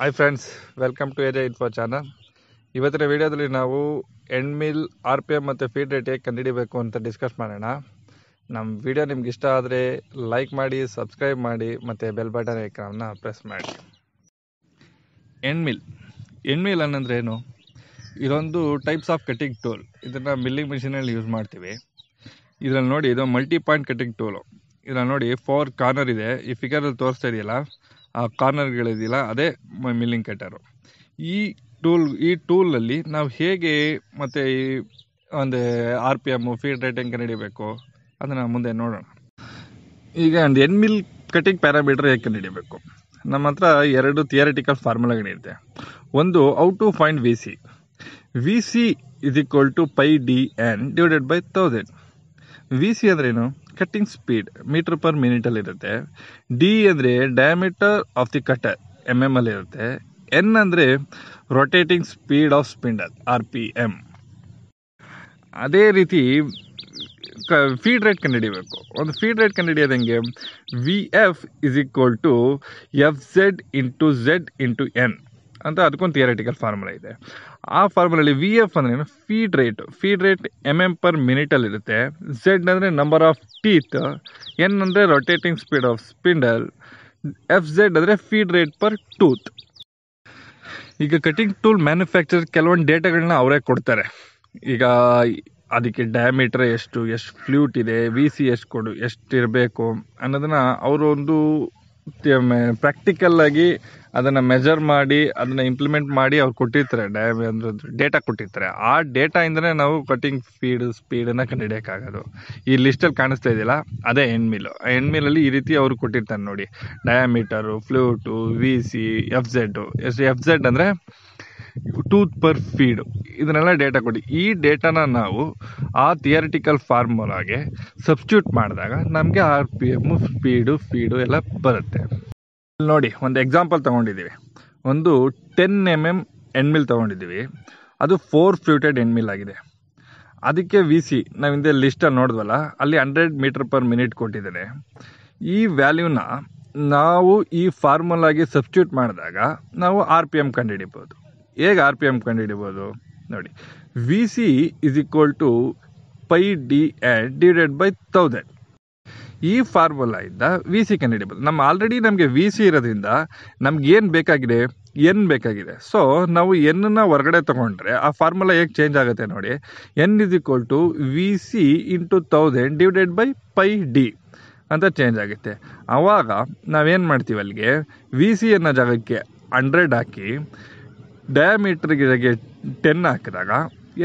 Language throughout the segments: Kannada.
hi friends welcome to area info channel ಇವತ್ತಿನ ವಿಡಿಯೋದಲ್ಲಿ ನಾವು ಮಿಲ್ ಆರ್ ಪಿ ಎಮ್ ಮತ್ತು ಫೀಡ್ ರೇಟ್ ಹೇಗೆ ಕಂಡುಹಿಡಬೇಕು ಅಂತ ಡಿಸ್ಕಸ್ ಮಾಡೋಣ ನಮ್ಮ ವಿಡಿಯೋ ನಿಮ್ಗೆ ಇಷ್ಟ ಆದರೆ ಲೈಕ್ ಮಾಡಿ ಸಬ್ಸ್ಕ್ರೈಬ್ ಮಾಡಿ ಮತ್ತು ಬೆಲ್ ಬಟನ್ ಐಕಾನ್ನ ಪ್ರೆಸ್ ಮಾಡಿ ಎಂಡ್ ಎಂಡ್ ಮಿಲ್ ಅನ್ನಂದ್ರೆ ಏನು ಇದೊಂದು ಟೈಪ್ಸ್ ಆಫ್ ಕಟ್ಟಿಂಗ್ ಟೂಲ್ ಇದನ್ನು ಮಿಲ್ಲಿಂಗ್ ಮಿಷಿನಲ್ಲಿ ಯೂಸ್ ಮಾಡ್ತೀವಿ ಇದರಲ್ಲಿ ನೋಡಿ ಇದು ಮಲ್ಟಿ ಪಾಯಿಂಟ್ ಕಟಿಂಗ್ ಟೂಲು ಇದರಲ್ಲಿ ನೋಡಿ ಫೋರ್ ಕಾರ್ನರ್ ಇದೆ ಈ ಫಿಗರಲ್ಲಿ ತೋರಿಸ್ತಾ ಇದೆಯಲ್ಲ ಆ ಕಾರ್ನರ್ಗಳಿದೆಯಲ್ಲ ಅದೇ ಮಿಲ್ಲಿಂಗ್ ಕಟರು ಈ ಟೂಲ್ ಈ ಟೂಲಲ್ಲಿ ನಾವು ಹೇಗೆ ಮತ್ತು ಈ ಒಂದು R P M feed rate ಹೆಂಗೆ ಹಿಡಿಬೇಕು ಅದನ್ನು ಮುಂದೆ ನೋಡೋಣ ಈಗ ಒಂದು ಎನ್ ಮಿಲ್ ಕಟ್ಟಿಂಗ್ ಪ್ಯಾರಾಮೀಟರ್ ಹೇಗೆ ಕಂಡುಹಿಡಿಯಬೇಕು ನಮ್ಮ ಹತ್ರ ಎರಡು ಥಿಯರಿಟಿಕಲ್ ಫಾರ್ಮುಲಾಗಳಿರುತ್ತೆ ಒಂದು out to find V C V C is equal to pi D N divided by thousand V C ಅಂದ್ರೇನು ಕಟ್ಟಿಂಗ್ ಸ್ಪೀಡ್ ಮೀಟರ್ ಪರ್ ಇರುತ್ತೆ ಡಿ ಅಂದರೆ diameter of the cutter M M ಇರುತ್ತೆ ಎನ್ ಅಂದರೆ rotating speed of spindle R P M ಅದೇ ರೀತಿ ಕ ಫೀಡ್ ರೇಟ್ ಕಂಡುಹಿಡಿಯಬೇಕು ಒಂದು ಫೀಡ್ ರೇಟ್ ಕಂಡುಹಿಡಿಯೋದು ಹೆಂಗೆ V F is equal to F Z into Z into N ಅಂತ ಅದಕ್ಕೊಂದು ಥಿಯರಿಟಿಕಲ್ ಫಾರ್ಮುಲಾ ಇದೆ ಆ ಫಾರ್ಮುಲಲ್ಲಿ ವಿ ಎಫ್ ಅಂದರೆ feed rate feed rate M M per ಇರುತ್ತೆ ಝೆಡ್ ಅಂದರೆ ನಂಬರ್ ಆಫ್ ಟೀತ್ ಎನ್ ಅಂದರೆ rotating speed of spindle F Z ಅಂದರೆ ಫೀಡ್ ರೇಟ್ ಪರ್ ಟೂತ್ ಈಗ ಕಟಿಂಗ್ ಟೂಲ್ ಮ್ಯಾನುಫ್ಯಾಕ್ಚರ್ ಕೆಲವೊಂದು ಡೇಟಾಗಳನ್ನ ಅವರೇ ಕೊಡ್ತಾರೆ ಈಗ ಅದಕ್ಕೆ ಡಯಾಮೀಟ್ರ್ ಎಷ್ಟು ಎಷ್ಟು ಫ್ಲೂಟ್ ಇದೆ ವಿ ಸಿ ಎಷ್ಟು ಕೊಡು ಎಷ್ಟಿರಬೇಕು ಅನ್ನೋದನ್ನು ಅವರು ಒಂದು ಆಗಿ ಅದನ್ನು ಮೆಜರ್ ಮಾಡಿ ಅದನ್ನು ಇಂಪ್ಲಿಮೆಂಟ್ ಮಾಡಿ ಅವ್ರು ಕೊಟ್ಟಿರ್ತಾರೆ ಡಯಾಮಿ ಅಂದ್ರೆ ಡೇಟಾ ಕೊಟ್ಟಿರ್ತಾರೆ ಆ ಡೇಟಾ ಇಂದನೇ ನಾವು ಕಟಿಂಗ್ ಸ್ಪೀಡ್ ಸ್ಪೀಡನ್ನು ಕಂಡುಹಿಡಿಯೋಕ್ಕಾಗೋದು ಈ ಲಿಸ್ಟಲ್ಲಿ ಕಾಣಿಸ್ತಾ ಇದೆಯಲ್ಲ ಅದೇ ಮಿಲ್ ಆ ಹೆಣ್ಮಿಲಲ್ಲಿ ಈ ರೀತಿ ಅವ್ರು ಕೊಟ್ಟಿರ್ತಾರೆ ನೋಡಿ diameter flute V C F Z F Z ಅಂದರೆ ಟೂತ್ ಪರ್ ಫೀಡು ಇದನ್ನೆಲ್ಲ ಡೇಟಾ ಕೊಡಿ ಈ ಡೇಟಾನ ನಾವು ಆ ಥಿಯರಿಟಿಕಲ್ ಫಾರ್ಮುಲಾಗೆ ಸಬ್ಸ್ಟ್ಯೂಟ್ ಮಾಡಿದಾಗ ನಮಗೆ R P M speed feed ಎಲ್ಲ ಬರುತ್ತೆ ನೋಡಿ ಒಂದು ಎಕ್ಸಾಂಪಲ್ ತೊಗೊಂಡಿದ್ದೀವಿ ಒಂದು ಟೆನ್ ಎಮ್ ಎಮ್ ಎಣ್ಮಿಲ್ ತೊಗೊಂಡಿದ್ದೀವಿ ಅದು ಫೋರ್ ಫ್ಯೂಟೆಡ್ ಮಿಲ್ ಆಗಿದೆ ಅದಕ್ಕೆ ವಿ ಸಿ ನಾವು ಹಿಂದೆ ಲಿಸ್ಟಲ್ಲಿ ನೋಡಿದ್ವಲ್ಲ ಅಲ್ಲಿ ಹಂಡ್ರೆಡ್ ಮೀಟರ್ ಪರ್ ಮಿನಿಟ್ ಕೊಟ್ಟಿದ್ದೇನೆ ಈ ವ್ಯಾಲ್ಯೂನ ನಾವು ಈ ಫಾರ್ಮುಲಾಗಿ ಸಬ್ಸ್ಟ್ಯೂಟ್ ಮಾಡಿದಾಗ ನಾವು ಆರ್ ಪಿ ಎಮ್ ಕಂಡುಹಿಡಿಬೋದು ಹೇಗೆ ಆರ್ ಪಿ ಎಮ್ ಕಂಡುಹಿಡಿಬೋದು ನೋಡಿ V C is equal to pi D and divided by thousand ಈ ಫಾರ್ಮುಲಾ ಇಂದ ವಿ ಸಿ ಕಂಡುಹಿಡಿಬೋದು ನಮ್ಮ ಆಲ್ರೆಡಿ ನಮಗೆ ವಿ ಸಿ ಇರೋದ್ರಿಂದ ನಮ್ಗೇನು ಬೇಕಾಗಿದೆ ಎನ್ ಬೇಕಾಗಿದೆ ಸೊ ನಾವು ಎನ್ನ ಹೊರಗಡೆ ತೊಗೊಂಡ್ರೆ ಆ ಫಾರ್ಮುಲಾ ಹೇಗೆ ಚೇಂಜ್ ಆಗುತ್ತೆ ನೋಡಿ N is equal to V C into thousand divided by pi D ಅಂತ ಚೇಂಜ್ ಆಗುತ್ತೆ ಆವಾಗ ನಾವೇನು ಮಾಡ್ತೀವಿ ಅಲ್ಲಿಗೆ ವಿ ಸಿ ಅನ್ನೋ ಜಾಗಕ್ಕೆ ಹಂಡ್ರೆಡ್ ಹಾಕಿ ಡಯಾಮೀಟ್ರಿಗೆ ಟೆನ್ ಹಾಕಿದಾಗ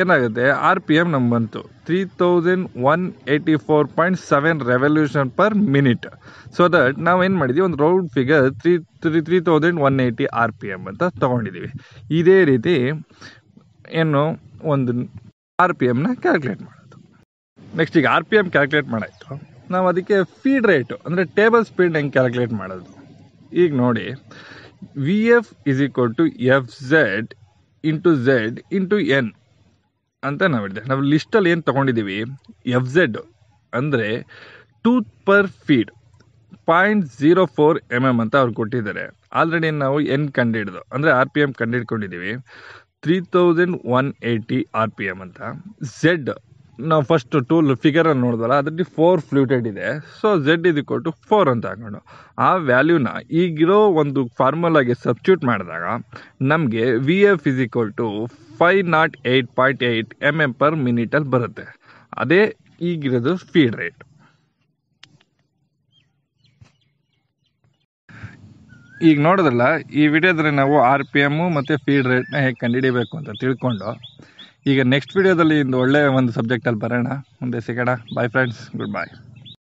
ಏನಾಗುತ್ತೆ ಆರ್ ಪಿ ಎಮ್ ನಮ್ಗೆ ಬಂತು three thousand one eighty four point seven revolution per minute so that ನಾವು ಏನು ಮಾಡಿದ್ವಿ ಒಂದು round figure three three three thousand one eighty R P M ಅಂತ ತೊಗೊಂಡಿದ್ದೀವಿ ಇದೇ ರೀತಿ ಏನು ಒಂದು ಆರ್ ಪಿ ಎಮ್ನ ಕ್ಯಾಲ್ಕುಲೇಟ್ ಮಾಡೋದು ನೆಕ್ಸ್ಟ್ ಈಗ ಆರ್ ಪಿ ಎಮ್ ಕ್ಯಾಲ್ಕುಲೇಟ್ ಮಾಡಾಯಿತು ನಾವು ಅದಕ್ಕೆ ಫೀಡ್ ರೇಟು ಅಂದರೆ ಟೇಬಲ್ ಸ್ಪೀಡ್ ಹೆಂಗೆ ಕ್ಯಾಲ್ಕುಲೇಟ್ ಮಾಡೋದು ಈಗ ನೋಡಿ V F is equal to F Z into Z into N ಅಂತ ನಾವು ಹೇಳಿದೆ ನಾವು ಲಿಸ್ಟಲ್ಲಿ ಏನು ತೊಗೊಂಡಿದ್ದೀವಿ ಎಫ್ ಝೆಡ್ ಅಂದರೆ tooth per feed point zero four M M ಅಂತ ಅವ್ರು ಕೊಟ್ಟಿದ್ದಾರೆ ಆಲ್ರೆಡಿ ನಾವು ಎನ್ ಹಿಡಿದು ಅಂದರೆ ಆರ್ ಪಿ ಎಮ್ ಕಂಡು ಹಿಡ್ಕೊಂಡಿದ್ದೀವಿ three thousand one eighty R P M ಅಂತ ಝೆಡ್ ನಾವು ಫಸ್ಟ್ ಟೂಲ್ ಫಿಗರನ್ನು ನೋಡಿದಲ್ಲ ಅದರಲ್ಲಿ ಫೋರ್ ಫ್ಲೂಟೆಡ್ ಇದೆ ಸೊ ಝೆಡ್ ಇದು ಕೊಟ್ಟು ಫೋರ್ ಅಂತ ಹಾಕೊಂಡು ಆ ವ್ಯಾಲ್ಯೂನ ಈಗಿರೋ ಒಂದು ಫಾರ್ಮುಲಾಗೆ ಸಬ್ಸ್ಟ್ಯೂಟ್ ಮಾಡಿದಾಗ ನಮಗೆ V F is equal to five naught eight point eight M M per ಮಿನಿಟಲ್ಲಿ ಬರುತ್ತೆ ಅದೇ ಈಗಿರೋದು ಸ್ಪೀಡ್ ರೇಟ್ ಈಗ ನೋಡಿದ್ರಲ್ಲ ಈ ವಿಡಿಯೋದಲ್ಲಿ ನಾವು ಆರ್ ಪಿ ಎಮ್ಮು ಮತ್ತು ಫೀಡ್ ರೇಟ್ನ ಹೇಗೆ ಕಂಡುಹಿಡಿಬೇಕು ಅಂತ ತಿಳ್ಕೊಂಡು ಈಗ ನೆಕ್ಸ್ಟ್ ವಿಡಿಯೋದಲ್ಲಿ ಒಂದು ಒಳ್ಳೆಯ ಒಂದು ಸಬ್ಜೆಕ್ಟಲ್ಲಿ ಬರೋಣ ಮುಂದೆ ಸಿಗೋಣ ಬಾಯ್ ಫ್ರೆಂಡ್ಸ್ ಗುಡ್ ಬಾಯ್